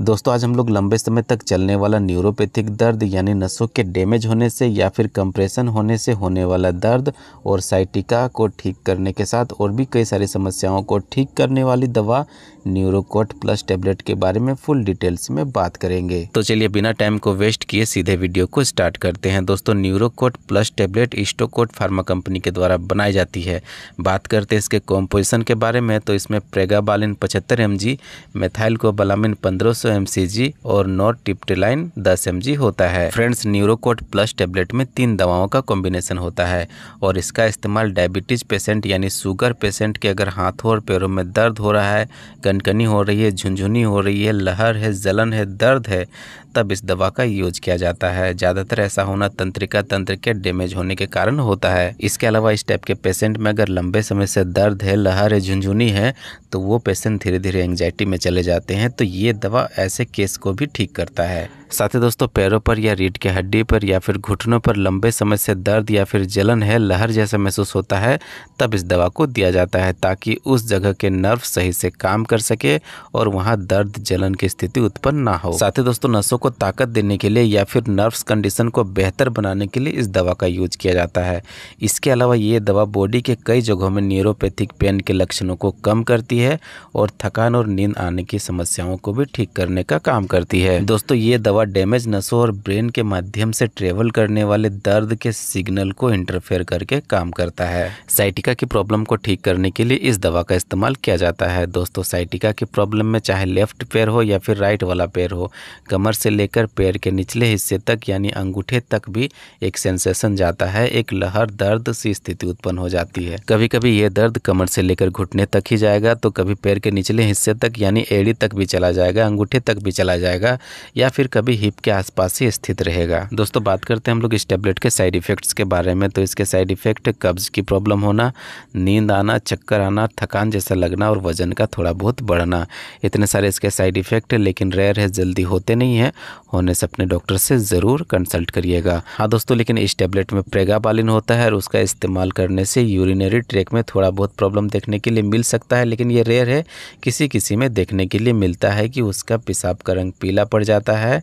दोस्तों आज हम लोग लंबे समय तक चलने वाला न्यूरोपैथिक दर्द यानी नसों के डैमेज होने से या फिर कंप्रेशन होने से होने वाला दर्द और साइटिका को ठीक करने के साथ और भी कई सारी समस्याओं को ठीक करने वाली दवा न्यूरोकोट प्लस टेबलेट के बारे में फुल डिटेल्स में बात करेंगे तो चलिए बिना टाइम को वेस्ट किए सीधे वीडियो को स्टार्ट करते हैं दोस्तों न्यूरोकोट प्लस टेबलेट इस्टोकोट फार्मा कंपनी के द्वारा बनाई जाती है बात करते हैं इसके कॉम्पोजिशन के बारे में तो इसमें प्रेगाबालिन पचहत्तर एम जी मेथाइल को बलामिन पंद्रह 500 mcg और नॉट टिप्टेलाइन 10 mg होता है फ्रेंड्स न्यूरोकोट प्लस टेबलेट में तीन दवाओं का कॉम्बिनेशन होता है और इसका इस्तेमाल डायबिटीज पेशेंट यानी शुगर पेशेंट के अगर हाथों और पैरों में दर्द हो रहा है कनकनी हो रही है झुंझुनी हो रही है लहर है जलन है दर्द है तब इस दवा का यूज किया जाता है ज़्यादातर ऐसा होना तंत्रिका तंत्र के डैमेज होने के कारण होता है इसके अलावा इस टाइप के पेशेंट में अगर लंबे समय से दर्द है लहर है झुंझुनी है तो वो पेशेंट धीरे धीरे एंगजाइटी में चले जाते हैं तो ये दवा ऐसे केस को भी ठीक करता है साथ ही दोस्तों पैरों पर या रीढ़ की हड्डी पर या फिर घुटनों पर लंबे समय से दर्द या फिर जलन है लहर जैसा महसूस होता है तब इस दवा को दिया जाता है ताकि उस जगह के नर्व सही से काम कर सके और वहाँ दर्द जलन की स्थिति उत्पन्न ना हो साथ ही दोस्तों नसों को ताकत देने के लिए या फिर नर्व्स कंडीशन को बेहतर बनाने के लिए इस दवा का यूज किया जाता है इसके अलावा ये दवा बॉडी के कई जगहों में न्यूरोपैथिक पेन के लक्षणों को कम करती है और थकान और नींद आने की समस्याओं को भी ठीक करने का काम करती है दोस्तों ये दवा हुआ डैमेज नसों और ब्रेन के माध्यम से ट्रेवल करने वाले दर्द के सिग्नल को इंटरफेयर करके काम करता है साइटिका की प्रॉब्लम को ठीक करने के लिए इस दवा का इस्तेमाल किया जाता है दोस्तों साइटिका की प्रॉब्लम में चाहे लेफ्ट पैर हो या फिर राइट वाला पैर हो कमर से लेकर पैर के निचले हिस्से तक यानी अंगूठे तक भी एक सेंसेशन जाता है एक लहर दर्द सी स्थिति उत्पन्न हो जाती है कभी कभी यह दर्द कमर से लेकर घुटने तक ही जाएगा तो कभी पैर के निचले हिस्से तक यानी एड़ी तक भी चला जाएगा अंगूठे तक भी चला जाएगा या फिर कभी भी हिप के आसपास ही स्थित रहेगा दोस्तों बात करते हैं हम लोग इस टेबलेट के साइड इफेक्ट्स के बारे में तो इसके साइड इफेक्ट कब्ज की प्रॉब्लम होना नींद आना चक्कर आना थकान जैसा लगना और वजन का थोड़ा बहुत बढ़ना इतने सारे इसके साइड इफेक्ट लेकिन रेयर है जल्दी होते नहीं है होने से अपने डॉक्टर से ज़रूर कंसल्ट करिएगा हाँ दोस्तों लेकिन इस टेबलेट में प्रेगाबालिन होता है और उसका इस्तेमाल करने से यूरिनरी ट्रैक में थोड़ा बहुत प्रॉब्लम देखने के लिए मिल सकता है लेकिन ये रेयर है किसी किसी में देखने के लिए मिलता है कि उसका पेशाब का रंग पीला पड़ जाता है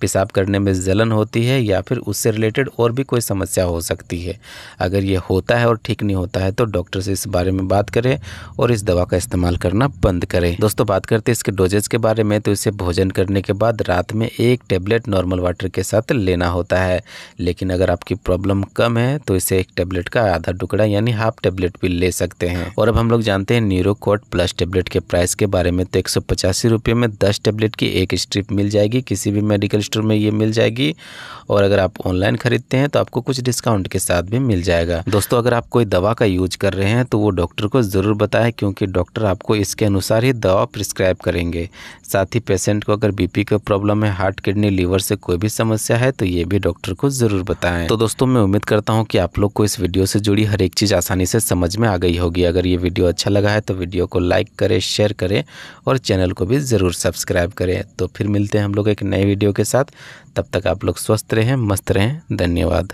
पेशाब करने में जलन होती है या फिर उससे रिलेटेड और भी कोई समस्या हो सकती है अगर ये होता है और ठीक नहीं होता है तो डॉक्टर से इस बारे में बात करें और इस दवा का इस्तेमाल करना बंद करें दोस्तों बात करते हैं इसके डोजेज के बारे में तो इसे भोजन करने के बाद रात में एक टेबलेट नॉर्मल वाटर के साथ लेना होता है लेकिन अगर आपकी प्रॉब्लम कम है तो इसे एक टेबलेट का आधा टुकड़ा यानी हाफ टेबलेट भी ले सकते हैं और अब हम लोग जानते हैं न्यूरोकोट प्लस टेबलेट के प्राइस के बारे में तो एक सौ में दस टेबलेट की एक स्ट्रिप मिल जाएगी किसी भी मेडिकल स्टोर में ये मिल जाएगी और अगर आप ऑनलाइन ख़रीदते हैं तो आपको कुछ डिस्काउंट के साथ भी मिल जाएगा दोस्तों अगर आप कोई दवा का यूज कर रहे हैं तो वो डॉक्टर को ज़रूर बताएं क्योंकि डॉक्टर आपको इसके अनुसार ही दवा प्रिस्क्राइब करेंगे साथ ही पेशेंट को अगर बीपी का प्रॉब्लम है हार्ट किडनी लीवर से कोई भी समस्या है तो ये भी डॉक्टर को ज़रूर बताएं तो दोस्तों मैं उम्मीद करता हूँ कि आप लोग को इस वीडियो से जुड़ी हर एक चीज़ आसानी से समझ में आ गई होगी अगर ये वीडियो अच्छा लगा है तो वीडियो को लाइक करें शेयर करें और चैनल को भी ज़रूर सब्सक्राइब करें तो फिर मिलते हैं हम लोग एक नए वीडियो के साथ साथ तब तक आप लोग स्वस्थ रहें मस्त रहें धन्यवाद